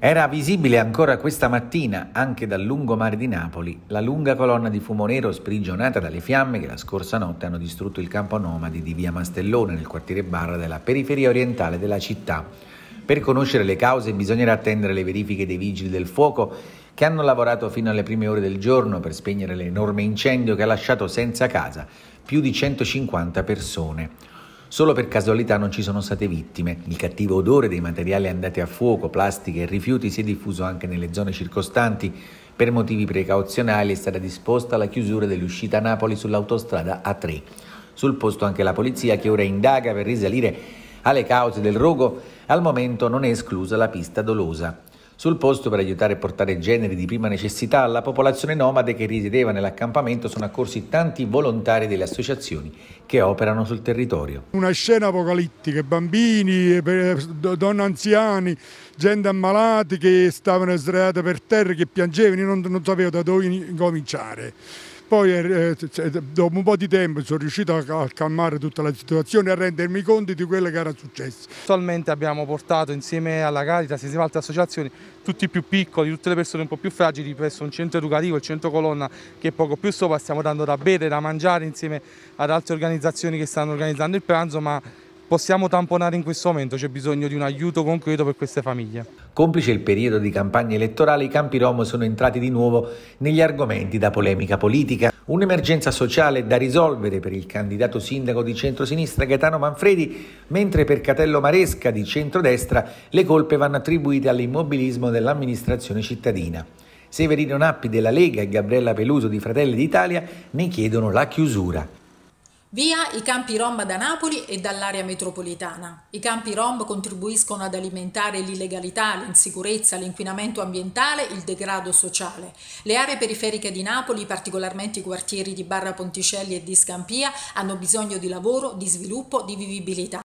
Era visibile ancora questa mattina, anche dal lungomare di Napoli, la lunga colonna di fumo nero sprigionata dalle fiamme che la scorsa notte hanno distrutto il campo nomadi di via Mastellone nel quartiere Barra della periferia orientale della città. Per conoscere le cause bisognerà attendere le verifiche dei vigili del fuoco che hanno lavorato fino alle prime ore del giorno per spegnere l'enorme incendio che ha lasciato senza casa più di 150 persone. Solo per casualità non ci sono state vittime. Il cattivo odore dei materiali andati a fuoco, plastiche e rifiuti si è diffuso anche nelle zone circostanti. Per motivi precauzionali è stata disposta la chiusura dell'uscita a Napoli sull'autostrada A3. Sul posto anche la polizia che ora indaga per risalire alle cause del rogo, al momento non è esclusa la pista dolosa sul posto per aiutare a portare generi di prima necessità alla popolazione nomade che risiedeva nell'accampamento sono accorsi tanti volontari delle associazioni che operano sul territorio. Una scena apocalittica, bambini, eh, eh, donne anziane, gente ammalata che stavano sdraiate per terra, che piangevano, io non, non sapevo da dove incominciare. Poi eh, eh dopo un po' di tempo sono riuscito a calmare tutta la situazione e a rendermi conto di quello che era successo. Attualmente abbiamo portato insieme alla Caritas, insieme ad altre associazioni, tutti i più piccoli, tutte le persone un po' più fragili presso un centro educativo, il centro Colonna che è poco più sopra, stiamo dando da bere, da mangiare insieme ad altre organizzazioni che stanno organizzando il pranzo, ma possiamo tamponare in questo momento, c'è bisogno di un aiuto concreto per queste famiglie. Complice il periodo di campagna elettorale, i campi rom sono entrati di nuovo negli argomenti da polemica politica. Un'emergenza sociale da risolvere per il candidato sindaco di centrosinistra Gaetano Manfredi, mentre per Catello Maresca di centrodestra le colpe vanno attribuite all'immobilismo dell'amministrazione cittadina. Severino Nappi della Lega e Gabriella Peluso di Fratelli d'Italia ne chiedono la chiusura. Via i campi rom da Napoli e dall'area metropolitana. I campi rom contribuiscono ad alimentare l'illegalità, l'insicurezza, l'inquinamento ambientale, il degrado sociale. Le aree periferiche di Napoli, particolarmente i quartieri di Barra Ponticelli e di Scampia, hanno bisogno di lavoro, di sviluppo, di vivibilità.